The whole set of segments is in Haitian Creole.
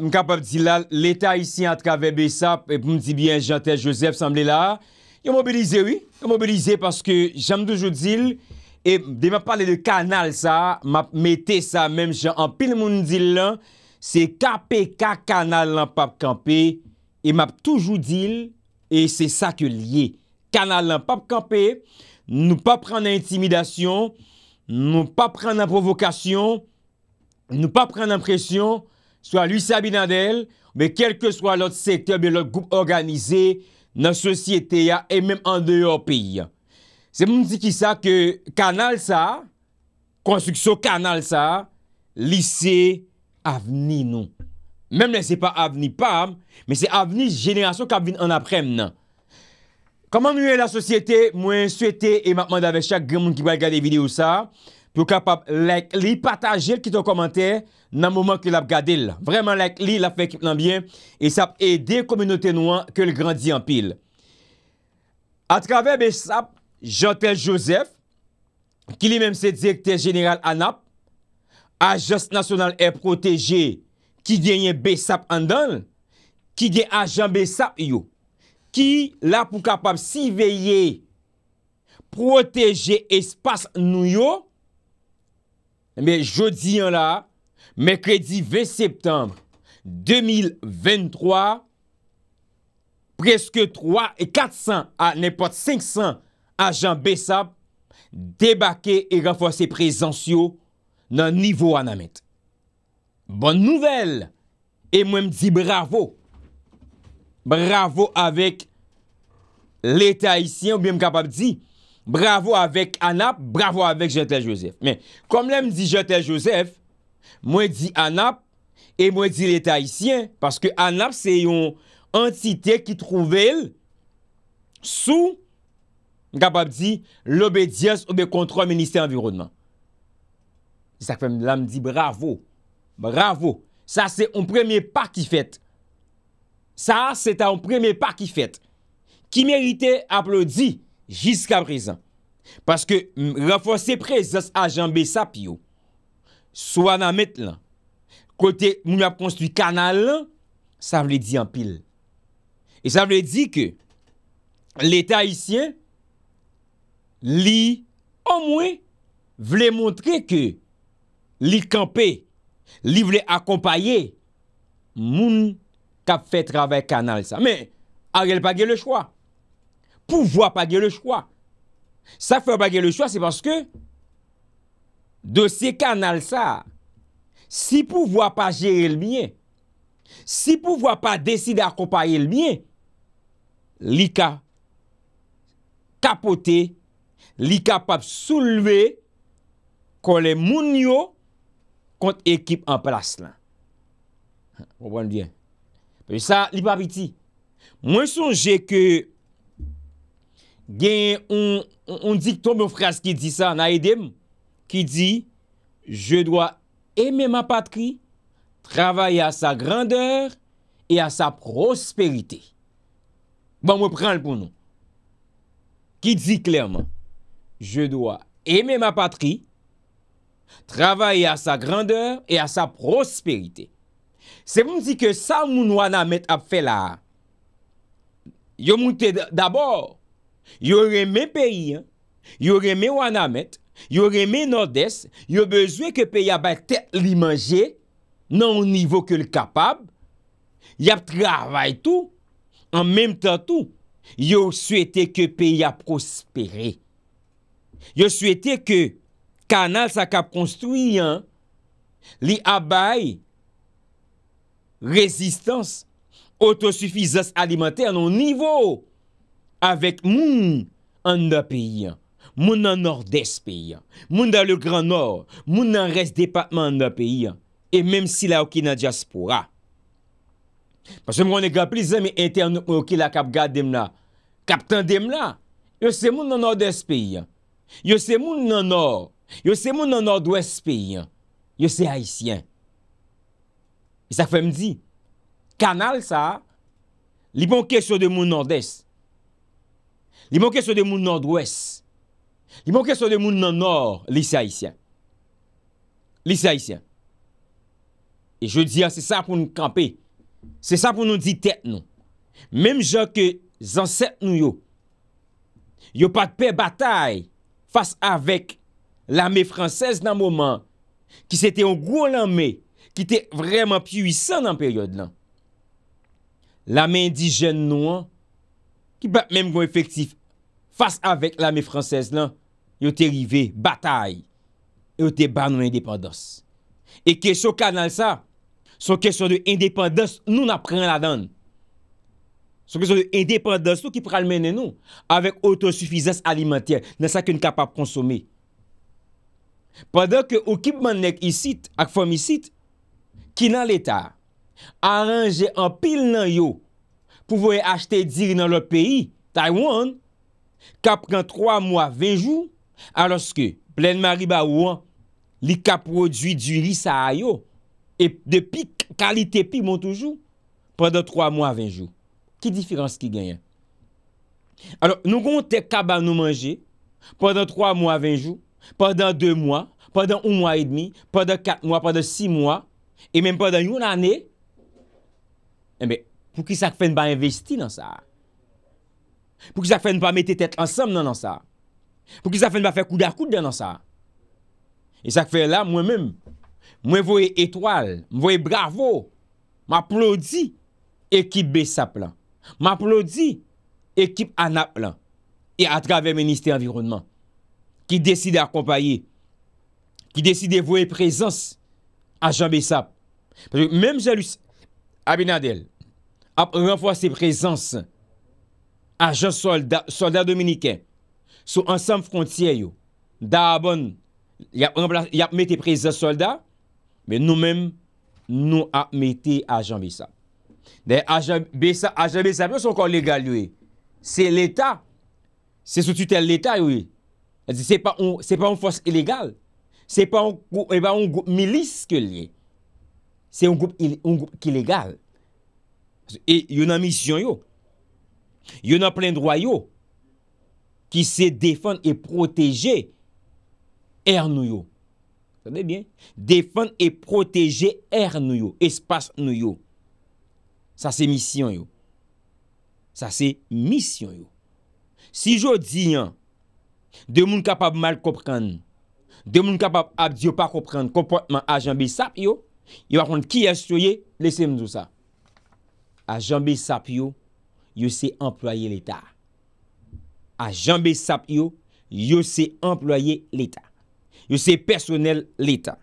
Nou kap ap di la, l'Etat isi an tra vebe sa, e pou m di bien, jante Joseph, san ble la, yo mobilize, oui, yo mobilize, paske jame doujou dil, e de ma pale de kanal sa, ma mette sa, menm jan, an pil moun dil lan, se kape ka kanal lan pap kampe, e map toujou dil, e se sa ke liye, kanal lan pap kampe, nou pa pran intimidasyon, nou pa pran an provokasyon, nou pa pran an presyon, So a lui Sabi Nadel, be kel ke so a lot sektor be lot goup organize nan sosyete ya e menm an deyo o piy. Se moun si ki sa ke kanal sa, konstruksyon kanal sa, lise avni nou. Menm nen se pa avni pa, men se avni jenerasyon kap vin an aprem nan. Koman nou e la sosyete mwen souyete e mapman davè chak gen moun ki bay gade video sa? pou kapap lèk li pataje l kito komante nan mouman ki l ap gade l. Vreman lèk li l ap fèkip nan byen, e sap ede kominote nouan ke l grandi an pil. Atkave bè sap, Jean-Thierre Joseph, ki li mèm se direkter jeneral an ap, ajans nasyonal e proteje ki genye bè sap an dan, ki gen ajan bè sap yo, ki l ap pou kapap si veye proteje espas nou yo, Mè jodi yon la, mè kredi 20 septembre 2023, preske 300 et 400, a nè pot 500 ajan besap, debake et renfose presensyo nan nivou anamète. Bon nouvel! E mwen mdi bravo! Bravo avèk lè taïsyen ou mwen mkapap di! Bravo avèk Anap, bravo avèk Jotel Joseph. Men, kom lèm di Jotel Joseph, mwen di Anap, e mwen di lè Taïsien, paske Anap se yon entite ki trouvel sou, nkabab di, l'obèdias ou bè kontrol ministè environnement. Isak fèm lèm di bravo, bravo. Sa se yon premè pa ki fèt. Sa se ta yon premè pa ki fèt. Ki mèritè aplodi Jiska prezan. Paske rafose prez as ajanbe sap yo. Sou an amet lan. Kote moun ap konstu kanal lan, sa vle di an pil. E sa vle di ke l'Etat Haitien li an mwe vle montre ke li kampe li vle akompaye moun kap fet rave kanal sa. Men, agel page le chwa. Pouvoi pa ge le chwa. Sa fè pa ge le chwa, se baske dosye kanal sa, si pouvoi pa jere l miye, si pouvoi pa deside akopaye l miye, li ka kapote, li kapap souleve kolè moun yo kont ekip an plas lan. Moun bon diyen. Pe sa, li pa biti. Mwen sonje ke Gen, on dik to myo fras ki di sa, na edem, ki di, je doa eme ma patri, travaye a sa grandeur, e a sa prosperite. Ban mwen pren l pou nou. Ki di klerman, je doa eme ma patri, travaye a sa grandeur, e a sa prosperite. Se mwen di ke sa moun wana met ap fe la, yo moun te dabor, Yo reme peyi, yo reme Wanamet, yo reme Nord-Est, yo bezwe ke peyi abay te li manje nan ou nivou ke li kapab. Yap travay tou, an menm tan tou. Yo swete ke peyi ap prospere. Yo swete ke kanal sa kap konstruyen li abay rezistans, otosufizans alimenter nan ou nivou. Avèk moun an da peyi, moun nan Nord-Est peyi, moun nan le Grand Nord, moun nan res depatman an da peyi, e mèm si la okina diaspora. Pasè mwen gen plezèm e entè an okina kap gade dem la, kapten dem la, yo se moun nan Nord-Est peyi, yo se moun nan Nord, yo se moun nan Nord-Ouest peyi, yo se Haitien. E sa fèm di, kanal sa, li bon kesyo de moun Nord-Est. Li moun keso de moun nan dwes. Li moun keso de moun nan nor lisa isyan. Lisa isyan. E jwè diyan, ah, se sa pou nou kampe. Se sa pou nou di tet nou. Mem jò ke zanset nou yo. Yo pat pe batay. Fas avek lame fransez nan mouman. Ki sete yon gwo lanme. Ki te vreman pwisan nan peryode lan. Lame indijen nou an. Ki bat mem kon efektif. Fas avèk l'ame fransez lan, yo te rive batay, yo te ban nou indépandos. E kesyon kanal sa, son kesyon de indépandos nou na pren la dan. Son kesyon de indépandos nou ki pral menen nou, avèk otosufizans alimenter, nan sa ki nou kapap konsome. Padak yo kipman nek isit, ak fom isit, ki nan l'Etat, aranje an pil nan yo, pou voye achete diri nan lop peyi, Taiwan, Kap pran 3 mwa 20 jou, aloske plen mwari ba ou an, li kap prodwi di risa a yo, e depi kalite pi mwantoujou, padan 3 mwa 20 jou. Ki difirans ki genyen? Ano, nou kon te kap ba nou manje, padan 3 mwa 20 jou, padan 2 mwa, padan 1 mwa et demi, padan 4 mwa, padan 6 mwa, e menm padan yon ane, pou ki sak fen ba investi nan sa a? Pou ki sa fe nou pa mette tet ansam nan sa Pou ki sa fe nou pa fe kouda kouda nan sa E sa fe la mwen mwen Mwen voye etoal Mwen voye bravo Mwen aplodi ekip Besap lan Mwen aplodi ekip Ana plan E a travè minister environnement Ki deside akompaye Ki deside voye prezans A Jean Besap Mwen mwen fwa se prezans Mwen mwen fwa se prezans Ajan soldat, soldat dominiken, sou ansam frontye yo, da abon, yap mette prezant soldat, men nou men, nou ap mette ajan besa. De ajan besa, ajan besa pou sou kon legal yo e, se l'Etat, se sou tutel l'Etat yo e, se pa ou, se pa ou fos ilegal, se pa ou, e ba ou goup miliske li, se ou goup ki legal, yo nan misyon yo, Yo nan plen drwa yo ki se defan e proteje er nou yo. Sebe bien. Defan e proteje er nou yo. Espas nou yo. Sa se misyon yo. Sa se misyon yo. Si yo diyan de moun kapab mal kopran de moun kapab ap diyo pa kopran kopran man a janbi sap yo yo akonde ki yas yo ye lesen mdou sa. A janbi sap yo Yo se employe l'Etat. A janbe sap yo, yo se employe l'Etat. Yo se personele l'Etat.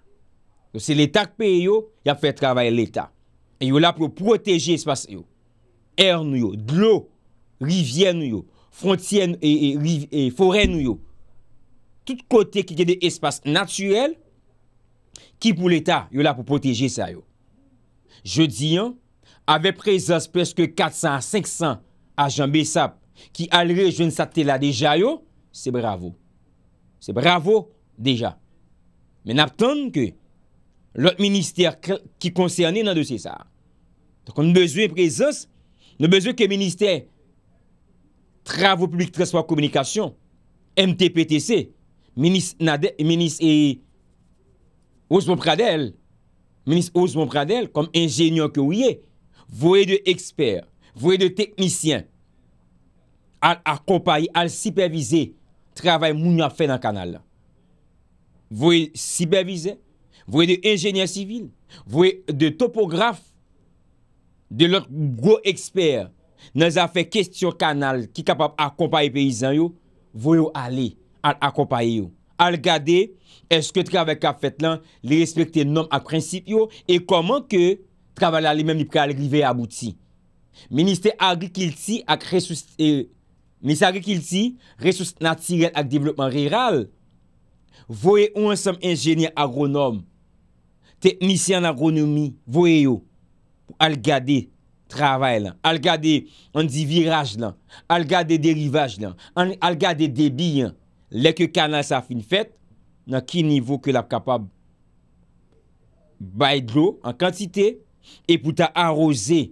Yo se l'Etat pe yo, ya fe trabaye l'Etat. E yo la pou proteje espasyon. Er nou yo, blo, rivyen nou yo, frontyen nou yo, e, e, foren nou yo. Tout kote ki de espasyon natyuel, ki pou l'Etat, yo la pou proteje sa yo. Je diyan, ave prezons peske 400-500 ajan besap ki alreje jen satela deja yo, se bravo. Se bravo deja. Men ap ton ke lot ministere ki konserne nan dosye sa. Takon nbezwe prezons, nbezwe ke ministere Travo Publik Transport Kommunikasyon, MTPTC, Ministre Ousmane Pradel, Ministre Ousmane Pradel, kom enjenyon ke ouye, Voye de eksper, voye de teknisyen, al akompaye, al sipervize, travay moun ya fe nan kanal la. Voye sipervize, voye de enjènyen sivil, voye de topograf, de lòk gwo eksper, nan zafè kèstyon kanal, ki kapap akompaye peyizan yo, voye yo alè, al akompaye yo. Al gade, eske travay kap fèt lan, li respektè nom ak prinsip yo, e koman ke, travale alimem li pre aligrive ya abouti. Ministè agri kilti ak resus... Euh, Ministè agri kilti resus natirel ak devlopman riral, voye ou ansem enjenye agronom, teknisyen agronomi, voye yo, pou algade travale lan, algade anzi viraj lan, algade derivaj lan, algade debi lan, lek yo kanal sa fin fet, nan ki nivou ke la kapab bay drou an kantite, e pou ta arroze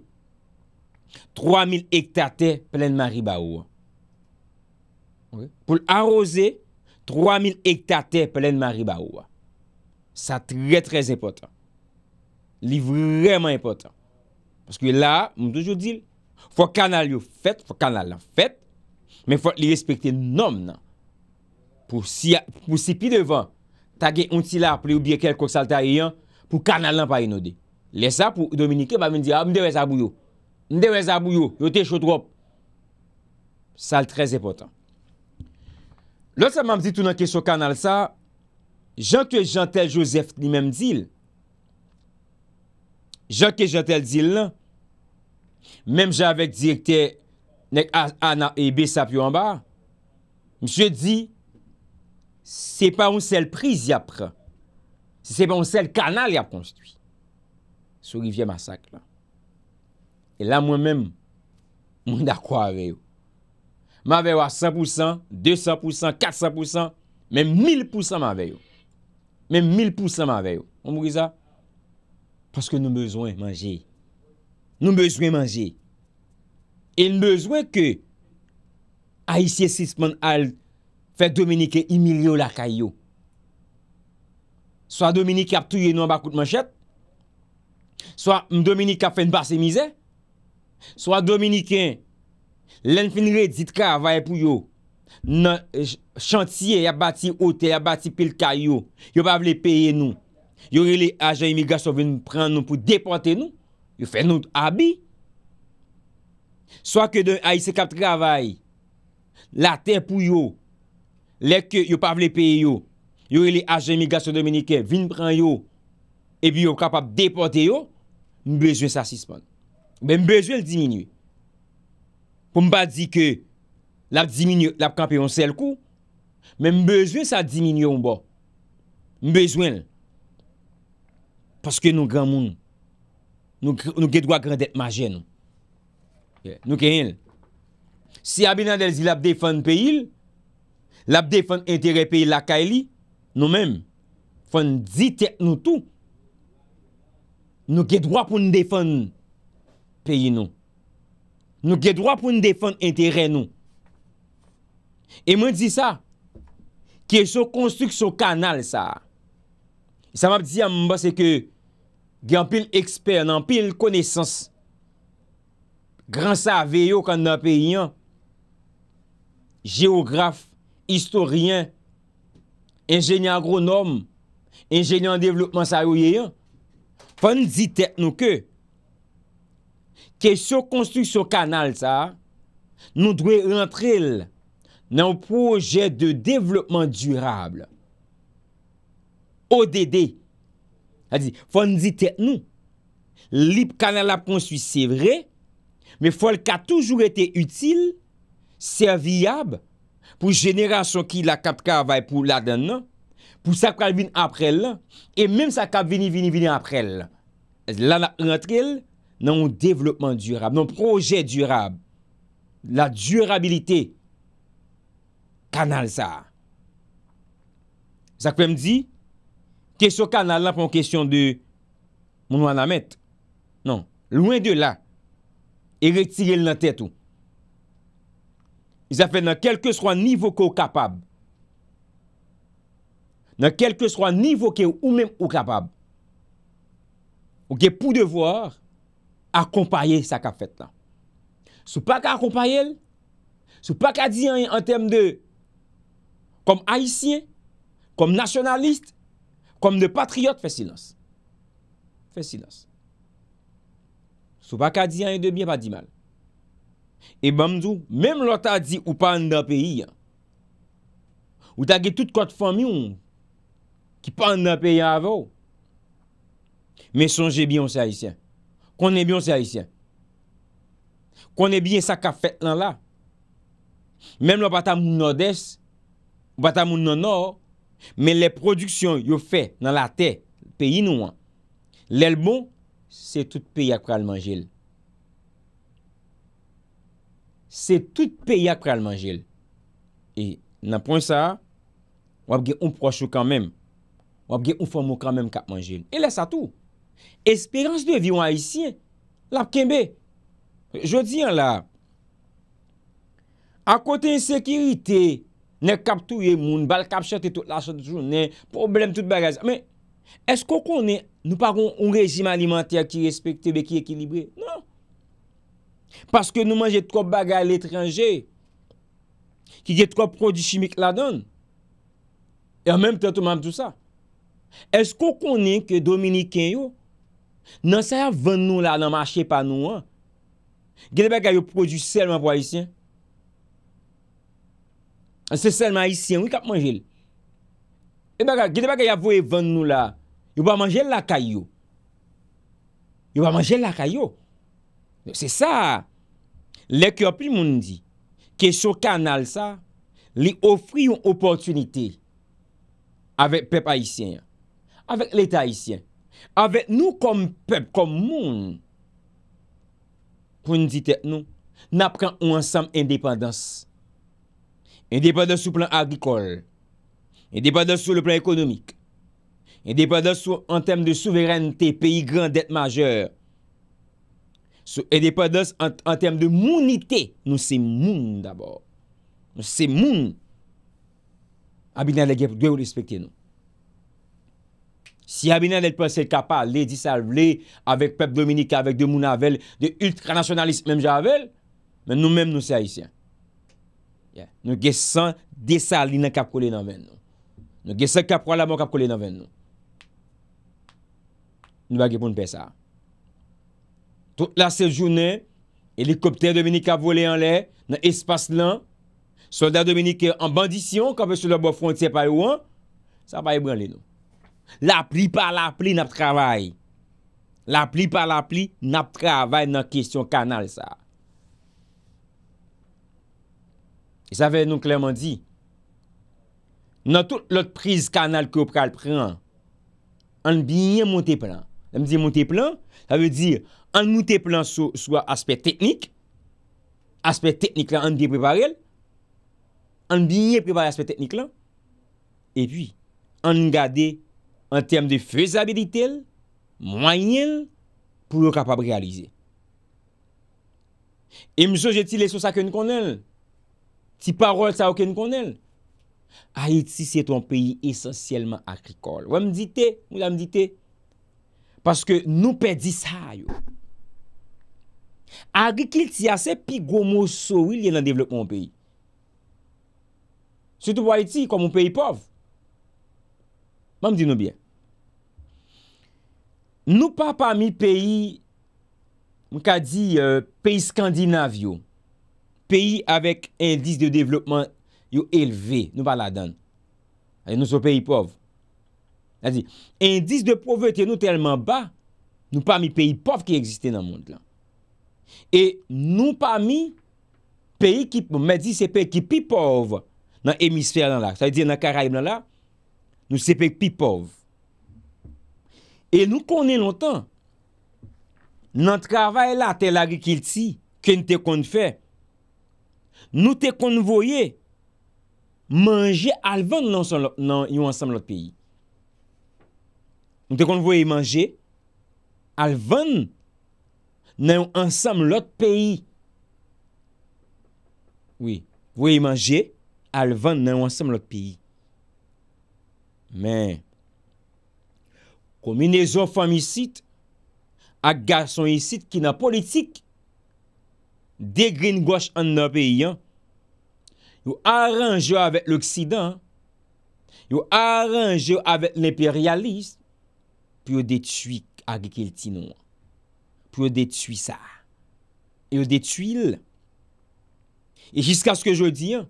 3000 hektar ter plen mari ba ou an pou arroze 3000 hektar ter plen mari ba ou an sa tre trez epotan li vreman epotan paske la moun toujou dil fwa kanal yo fet, fwa kanal an fet men fwa li respekte nom nan pou si pi devan ta gen unti la pou li ou biekel kouk salta yon pou kanal an non, pa yon ode Lesa pou Dominike, ba mwen di, a mdewez abouyo, mdewez abouyo, yo te chotrop. Sal trez epotan. Lò sa mwen mdi tou nan ke so kanal sa, jan ke jantel Joseph ni men mdil, jan ke jantel dil lan, menm jan avek direkte, nek A na e B sapyo an ba, msye di, se pa ou sel priz yapre, se pa ou sel kanal yap konstuit. Sou rivye masak la. E la mwen men, mwen da kwa ave yo. Mwen ave yo a 100%, 200%, 400%, men 1000% mwen ave yo. Men 1000% mwen ave yo. Mwen mwou ki za? Paske nou bezwen manje. Nou bezwen manje. E nou bezwen ke a isye sisman al fe Dominike Emilio lakay yo. So a Dominike ap touye nou bakout manchet, Soa m Dominika fe n basi mize, soa Dominiken, len fin re dit ka avaye pou yo, euh, chantye ya bati ote, ya bati pil kayo, yo pa vle peye nou, yo re le ajen imigasyon ven pran nou pou depante nou, yo fe nou abi, soa ke den aise kap travaye, la ten pou yo, lek yo pa vle peye yo, yo re le ajen imigasyon Dominiken, ven pran yo, e bi yo kapap depante yo, Mbezwen sa sispon. Mbezwen l diminye. Pou mba di ke l ap diminye l ap kampyon sel kou. Mbezwen sa diminye ou bo. Mbezwen. Paske nou gran moun. Nou gedwa grandet majen nou. Nou kenyen. Si Abinadel zi l ap defan peyil, l ap defan entere peyil l akay li, nou men, fan di tek nou tou. Nou gen drwa pou nou defon peyi nou. Nou gen drwa pou nou defon interè nou. E mwen di sa, kiye sou konstruksyon kanal sa. Sa mwen di an mwen ba se ke, gen pil eksper nan pil konesans, gran save yo kan nan peyi yon, geograf, istoryen, enjènyan agronom, enjènyan devlopman sa yo ye yon, Fon di tek nou ke, ke sou konstruy sou kanal sa, nou dwe rentrel nan proje de devlopman durable. ODD. Fon di tek nou, lip kanal ap konstruy, se vre, me folke a toujou ete util, serviyab pou jenera son ki la katka avay pou la den nan, pou sa ka vin aprel, e menm sa ka vini, vini, vini aprel, la nan entrel, nan ou devlopman durab, nan proje durab, la durabilite, kanal sa. Sa kwenm di, keso kanal nan pou kesyon de, moun wana met, nan, lwen de la, e rektigel nan tetou. I zafen nan kelke swan nivoko kapab, nan kelke swan nivou ke ou mèm ou kapab, ou ke pou devòr akompaye sa kap fèt nan. Sou pa ka akompaye el, sou pa ka diyan en tem de kom aisyen, kom nasyonalist, kom de patriyot, fè silans. Fè silans. Sou pa ka diyan en demye pa di mal. E bamdou, mèm lò ta di ou pa an nan peyi, ou ta ge tout kont fòm yon, Ki pan nan peya avou. Men sonje biyon sa hisyen. Konen biyon sa hisyen. Konen biyen sa ka fèt nan la. Menm la batam nou nò des, batam nou nò nor, men le prodüksyon yo fè nan la tè, peyi nou an. Lèl bon, se tout peya kwa almanjel. Se tout peya kwa almanjel. E nan pon sa, wapge on prasou kan menm. Wap gen un fò mokran menm kap manje. E lè sa tou. Espérance de viw an isi. La pkenbe. Jodi an la. A kote insekirite. Nè kap touye moun. Bal kap chate tout la chate tou. Nè problem tout bagaj. Mè. Esko konè. Nou paron un rejim alimenter ki respekte beki ekilibre. Non. Paske nou manje trop bagaj l'etranje. Ki gen trop prodjit chimik la don. E an menm tè tou manm tout sa. Esko konen ke dominiken yo? Nan sa ya ven nou la nan manche pa nou an? Gede ba gaya yo produ selman pou ayisyen? Se selman ayisyen, wik ap manjel? Gede ba gaya yo ven nou la, yo ba manjel la kayo? Yo ba manjel la kayo? Se sa, leke yo pli moun di, ke sou kanal sa, li ofri yon oportunite avet pep ayisyen an. avèk lè taïsyen, avèk nou kom peb, kom moun, pou n'zitek nou, napkan ou ansam indépandans. Indépandans sou plan aglikol, indépandans sou le plan ekonomik, indépandans sou an tem de souverènté, peyi gran det majeur, sou indépandans an tem de mounite, nou se moun d'abord, nou se moun. Abidna lè genpou, gwe ou respekte nou. Si habine an el pense kapal, le disalvle avèk pep Dominika, avèk de moun avèl, de ultranasyonalist mèm javèl, mèm nou mèm nou sayisyen. Nou gesan desal li nan kapkou li nan ven nou. Nou gesan kapkou la moun kapkou li nan ven nou. Nou bagi pou nou pesa. Tout la sejounen, helikopter Dominika volè an lè, nan espas lan, soldat Dominika an bandisyon, konve sou lè bo frontye pa yon, sa pa yon bren lè nou. La pli pa la pli nap travay. La pli pa la pli nap travay nan kisyon kanal sa. E sa ve nou klerman di. Nan tout lot priz kanal kopkal pran. An biye monte plan. An biye monte plan. Sa ve di an monte plan sou aspet teknik. Aspet teknik la an biye preparel. An biye preparel aspet teknik la. E pi an gade... an tem de fezabilitel, mwanyel, pou yo kapab realize. E mso jeti leso sa ken konel, ti parol sa wak ken konel, Haiti se ton peyi esensyelman akrikol. Wem dite, mwilam dite, paske nou pe di sa yo. Agrikil ti ase pi gomo sowil yon an devlopman w peyi. Soutou w Haiti, kon mw peyi pov, Mam di nou byen. Nou pa pa mi peyi, mou ka di euh, peyi skandinav yo, peyi avek indis de devlopman yo elve, nou pa la dan. A di nou sou peyi pov. A di, indis de pov ete nou telman ba, nou pa mi peyi pov ki egziste nan moun. E nou pa mi peyi ki, mè di se peyi ki pi pov nan emisfer nan la, sa di nan karaib nan la, Nou sepek pi pov. E nou konen lontan. Nant kava e la tel agri kilti. Ke nou te kon fe. Nou te kon voye. Mange alvan nan yon ansam lot peyi. Nou te kon voye manje. Alvan nan yon ansam lot peyi. Oui. Voye manje alvan nan yon ansam lot peyi. Men, kominezon famisit ak gasonisit ki nan politik, degren gouache an nan peyi an, yo aranje avet l'Oksidan, yo aranje avet l'imperyalist, pou yo detui agi kilti nou. Pou yo detui sa. E yo detui l. E jiska sko jodi an,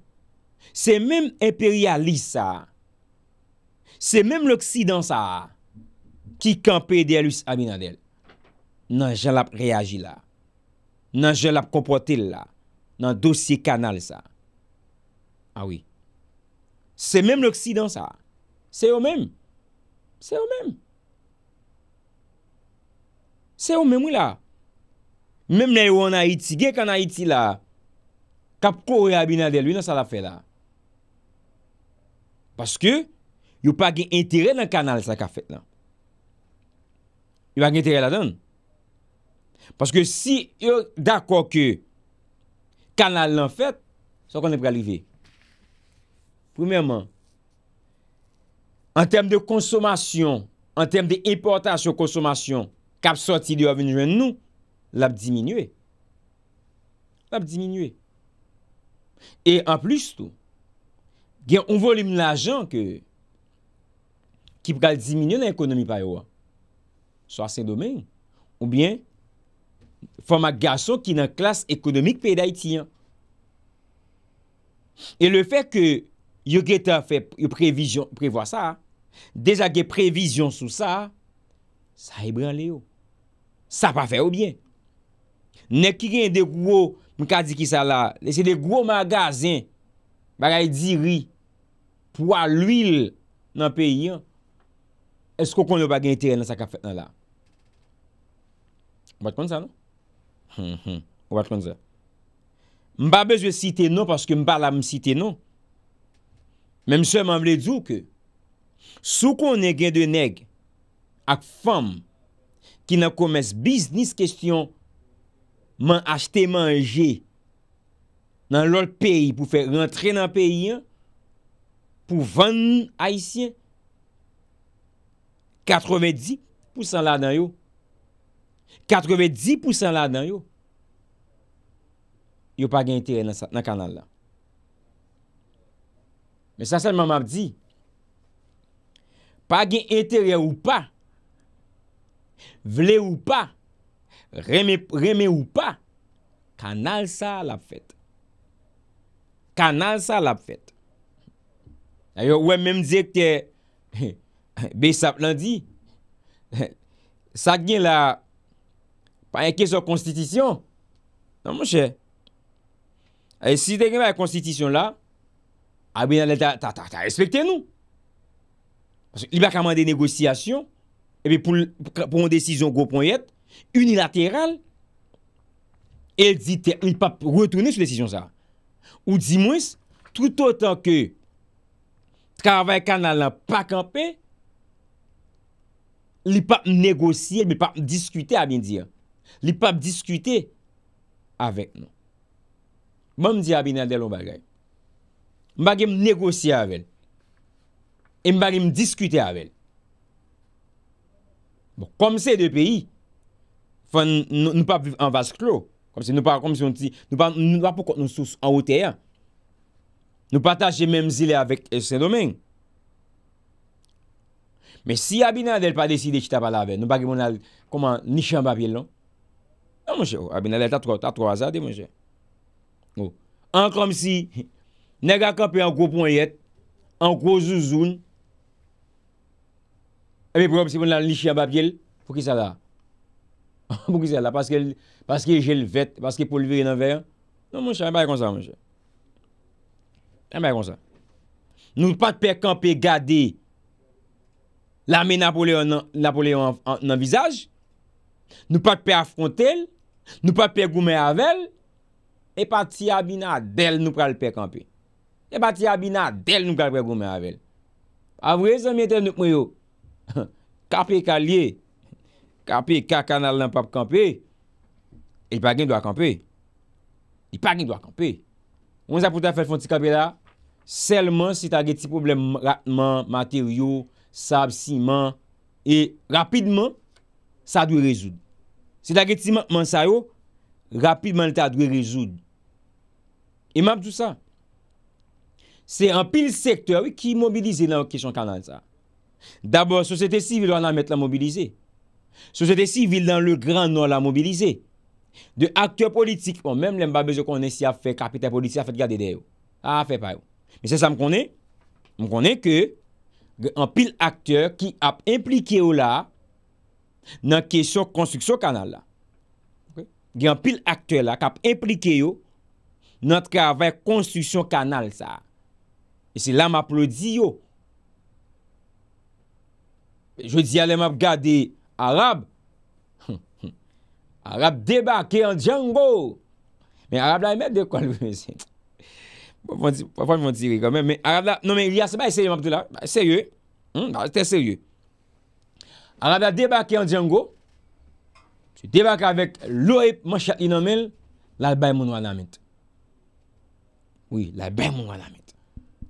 se menm imperialist sa, Se mèm l'Oksidans a, ki kampe di alus Abinadel, nan jel ap reagi la. Nan jel ap kompote la. Nan dosye kanal sa. Awi. Ah se mèm l'Oksidans a. Se yo mèm. Se yo mèm. Se yo mèm ou la. Mèm nan yo an Haiti, gen kan Haiti la, kap kore Abinadel ou nan sa la fe la. Paske, yo pa gen interè nan kanal sa ka fèt lan. Yo pa gen interè la dan. Paske si yo d'akwa ke kanal lan fèt, sa konen pralive. Proumenman, an tem de konsomasyon, an tem de importasyon konsomasyon, kap soti di avin jwen nou, l ap diminue. L ap diminue. E an plus tou, gen un volum la jan ke Ki pral di minyon nan ekonomi pa yo an. So a sen domen. Ou bien, fwa ma gason ki nan klas ekonomik pey da iti an. E le fey ke yo geta fey, yo prevoa sa, deja ge prevision sou sa, sa e bran le yo. Sa pa fey ou bien. Nek ki gen de gwo, mkadi ki sa la, se de gwo magazin bagay di ri pou a l'il nan peyi an. Esko kon yo ba gen tere nan sa kafe nan la? Ou bat kon zan? Ou bat kon zan? Mba bejwe site nan paske mba la msite nan. Men mseman vle djou ke sou kon gen de neg ak fam ki nan komez business kestyon man achte manje nan lor peyi pou fe rentre nan peyi pou vande aisyen 90% la nan yo. 90% la nan yo. Yo pa gen intere nan kanal la. Men saselman map di. Pa gen intere ou pa. Vle ou pa. Reme ou pa. Kanal sa la pet. Kanal sa la pet. Yo we menm zek te... Be sa plan di, sa gen la, pa yon kesyon konstitisyon, nan monshe, e si te gen la konstitisyon la, a bin ale ta, ta, ta, ta, respekte nou, li ba kaman de negosyasyon, e be pou yon desisyon gwo pon yet, unilateral, el di te, yon pa retounen sou desisyon sa, ou di mwis, tout otan ke, travay kanalan pa kampe, e, Li pa m negosye, mi pa m diskute a bin diyan. Li pa m diskute avèk nou. Mwen m diya bin adèl ou bagay. M bagèm negosye avèl. E m bagèm diskute avèl. Bon, kom se de peyi, nou pa viv an vasklo. Kom se nou pa, kom se nou ti, nou pa pou kont nou sous an ou tèyan. Nou pataje mèm zile avèk se domèng. Men si Abinadel pa deside chita pa la ven, nou bagi moun al koman nishan bapyel lan, nan monshe, Abinadel ta tro azade monshe. Nou, an kom si, nega kampi an gro pon yet, an gro zouzoun, ebe pro monshi moun al nishan bapyel, pou ki sa la? Pou ki sa la? Paske jel vet, paske polveri nan ven? Nan monshe, an bay kon sa monshe. An bay kon sa. Nou pat pe kampi gadey, la men Napoléon nan visaj, nou pat pe afrontel, nou pat pe goumen avel, e pat ti abina del nou pral pe kampe. E pat ti abina del nou pral pe goumen avel. Avre zan mwen tel nou kwen yo, kape kalye, kape kakanal nan pap kampe, e pa gen do akampe. E pa gen do akampe. Mwen sa pwote a fèl fon ti kampe la, selman si ta ge ti problem ratman materyo, Sab siman E rapidman Sa dwe rezoud Se la geti man sa yo Rapidman ta dwe rezoud E map tout sa Se an pil sektor Ki mobilize lan wè kèchon kanal sa Dabor sosete sivil lan mèt la mobilize Sosete sivil lan le Gran non la mobilize De akteur politik bon, Mèm lèm ba bezo konen si a fè kapital politik A fè pa yo Mèm konen Mèm konen ke Gè an pil akteur ki ap implike yo la nan kesyon konstruksyon kanal la. Gè an pil akteur la ki ap implike yo nan tka avè konstruksyon kanal sa. E se la m ap lodi yo. Je di alè m ap gade Arab. Arab debake an Django. Mè Arab la e mède kwa lwese. Fwa mwen diri, fwa mwen diri komem. Mwen a rada, non men, yase ba yi serye mwap do la. Serye. Non, yate serye. A rada, debake yon Django. Se debake avek lo e mwen chakli nanmel, lal bay moun wala met. Oui, lal bay moun wala met.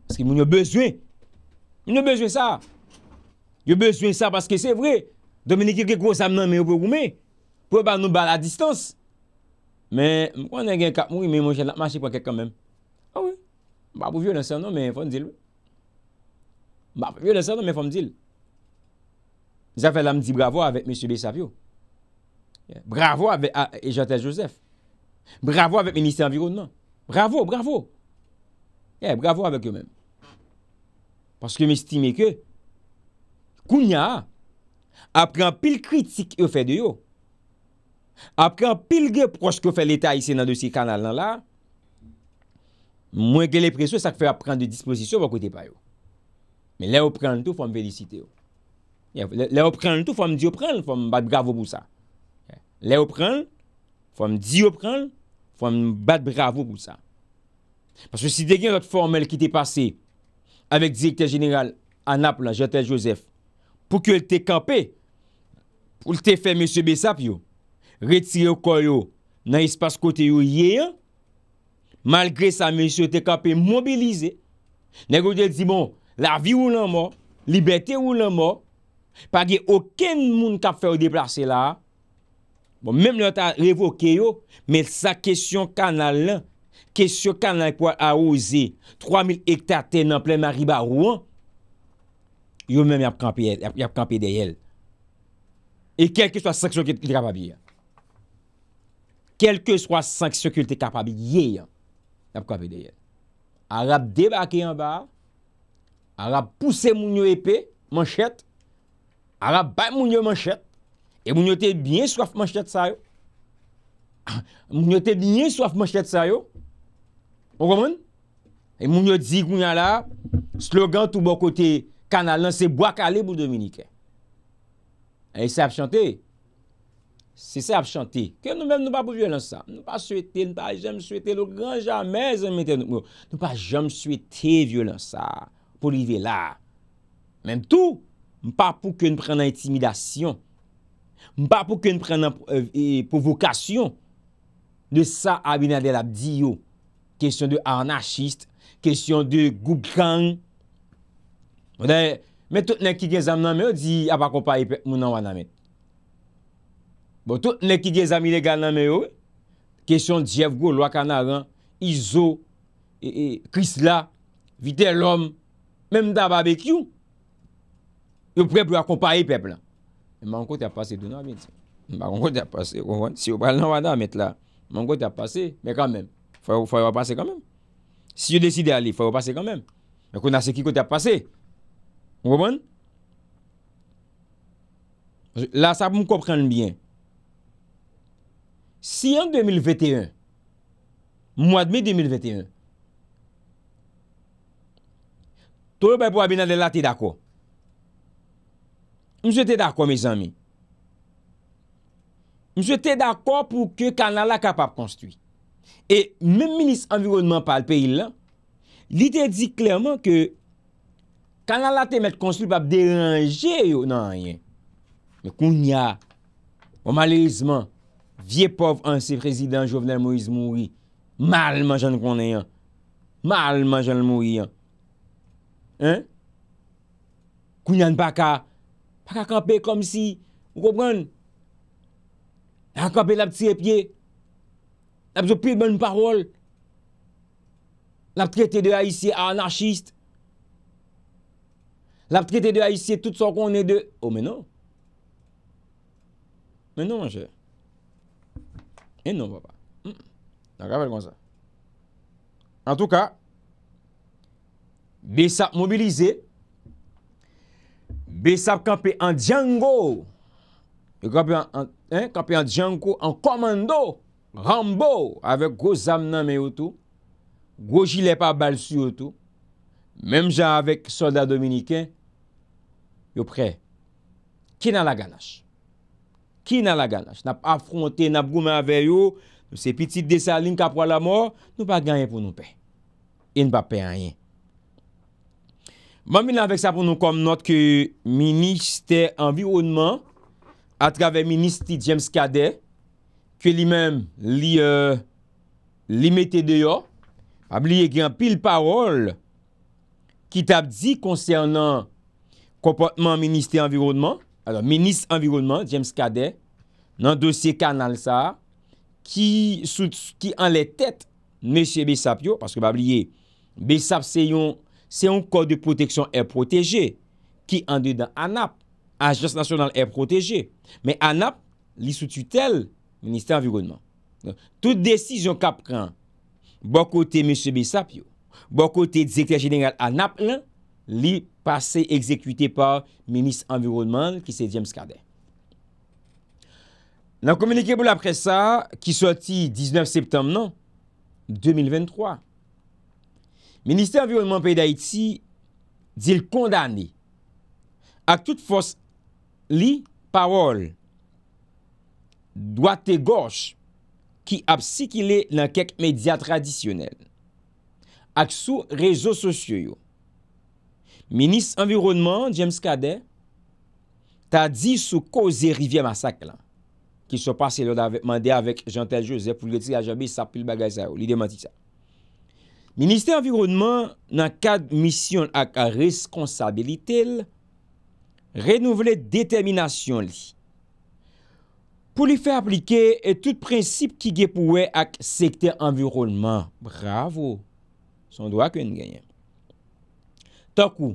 Aske moun yo bezwe. Moun yo bezwe sa. Yo bezwe sa, paske se vre. Dominik yon kikou sa mnen mwen yon pou gome. Pou e ba nou ba la distans. Men, mwen gen kap moun, mwen mwen chakli nanmache pou anke komem. Babou vyo nan sanon men fom dil wè. Babou vyo nan sanon men fom dil. Zafè la m di bravo avèk mè sè bè savyo. Bravo avèk e, jantè Joseph. Bravo avèk mè nissè environman. Bravo, bravo. Bravo avèk yo mèm. Paske mè stimè kè. Kou nya a. A pren pil kritik yo fè de yo. A pren pil gè proj kè fè l'état isè nan dosè kanal nan la. A pren pil kritik yo fè. Mwen gen lè presyon, sa k fè a pran de disposisyon, wak wè kote pa yo. Mè lè wè pran lè tou, fòm velisite yo. Lè wè pran lè tou, fòm di wè pran, fòm bat bravo pou sa. Lè wè pran, fòm di wè pran, fòm bat bravo pou sa. Pas wè si de gen yon formel ki te pase, avèk direktèr jeneral Anap la, Jatel Joseph, pou kèl te kampe, pou kèl te fè M. Bessap yo, retire yo koy yo nan espas kote yo ye yo, malgre sa menisyo te kapi mobilize, negote li di bon, la vi ou l'anman, libeti ou l'anman, pa ge oken moun kap fe ou deplase la, bon, menm nou ta revoke yo, men sa kesyon kanan lan, kesyon kanan pou a oze, 3000 hektar tenan plem a riba ou an, yo menm ap kampi dey el. E kelke swa sanksyon ki te kapabye. Kelke swa sanksyon ki te kapabye yon. A rap debake yon bar, a rap puse moun yo epe, manchet, a rap bat moun yo manchet, e moun yo te bine swaf manchet sayo. Moun yo te bine swaf manchet sayo. O gomen? E moun yo di gounan la, slogan tou bo kote kanal nan se bo akale moun Dominike. E se ap chante e. Se se ap chante, ke nou mèm nou pa pou violensa, nou pa souete, nou pa jèm souete, nou pa jèm souete, nou pa jèm souete violensa, pou li ve la. Mèm tou, mèm pa pou ke nou pren nan intimidasyon, mèm pa pou ke nou pren nan e, povokasyon, nou sa abina de la bdi yo, kèsyon de anachist, kèsyon de goupkang. Mèm tout nè kikè zan nan mè, ou di ap akopay pe mounan wana mè. Bon, tout nekidye zami le gana me yo, kesyon Djevgo, Lwa Kanagan, Izo, Krisla, e, e, Viterlom, menm da Babekyou, yo preb le akompaye pep la. E menman kote ap pase, menman kote ap pase, si yo pral nan wada met la, menman kote ap pase, fwa yo ap pase kanmen. Si yo deside ale, fwa yo ap pase kanmen. Menman kona se ki kote ap pase. Mwenman? La sa mou kopren bien, Si yon 2021, mwad mi 2021, tou yon pe pou abinade la te dako. Mwen se te dako, me zanmi. Mwen se te dako pou ke kanal la kapap konstwi. E menm menis environman pal peyi la, li te di klerman ke kanal la te met konstwi pap deranje yo nan yon. Mwen koun ya, mwen malerizman, Vye pov ansi prezident Jovenel Moïse Moui Mal manjan konenyan Mal manjan Moui Kounen baka Baka akampe kom si Ou kopren Akampe la pti epye La pso pye bon parol La ptite de haise anarchist La ptite de haise tout son konen de Ou menon Menon manjen Non, en tout ka, besap mobilize, besap kampe an diyango, kampe an diyango, an komando, rambo, avek go zamnamen ou tou, go jilepa bal su ou tou, menm jan avek soldat dominiken, yo pre, ki nan la ganache? ki nan la ganache, nap afronte, nap goumen avè yo, nou se piti desaline kapwa la mor, nou pa ganyen pou nou pe. E nou pa pe a yen. Mami nan vek sa pou nou kom not ke Ministè Environnement, a travè Ministè James Cadet, ke li men li, euh, li mette de yo, ap li e gen pil parol, ki tap di konsernan kompotman Ministè Environnement, alò Ministè Environnement, James Cadet, nan dosye kanal sa, ki an letet M. Bessapio, parce que babliye, Bessap se yon kode de proteksyon e protege, ki an dedan ANAP, Agence Nationale e Protege, men ANAP li sotutel Ministre Environnement. Tout desis yon kapren bo kote M. Bessapio, bo kote Zekler General ANAP li pase ekzekwite par Ministre Environnement ki se djem skadey. Nan kominike pou la presa ki soti 19 septem nan, 2023, Ministè environnement paye d'Haïti dil kondani ak tout fos li pawol dwa te gòsh ki ap sikile nan kek media tradisyonel ak sou rezo sosyo yo. Ministè environnement, James Kader, ta di sou koze rivye masak lan. ki se passe lè dè mandè avèk jantèl jè, zè pou lè tsèk ajabè, sapil bagay sa yo, li dèman ti sa. Ministè environnement, nan kad misyon ak a responsabilite lè, renouve lè determinasyon lè. Pou li fè aplike, et tout prinsip ki gè pou wè ak sekte environnement. Bravo! Son doak yon genyèm. Takou,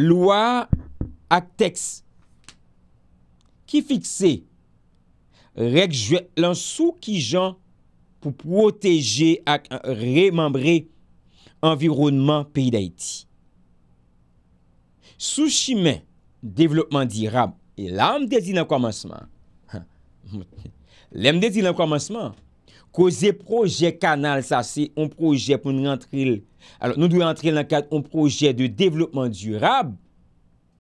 lwa ak teks, ki fikse, Rèk jwè lansou ki jan pou proteje ak remembre envirounman peyi da iti. Sous chimè, devlopman dirab, e lèm de zi nan komanseman. Lèm de zi nan komanseman, koze proje kanal sa se on proje pou nou rentril. Nou nou rentril nan kat on proje de devlopman dirab.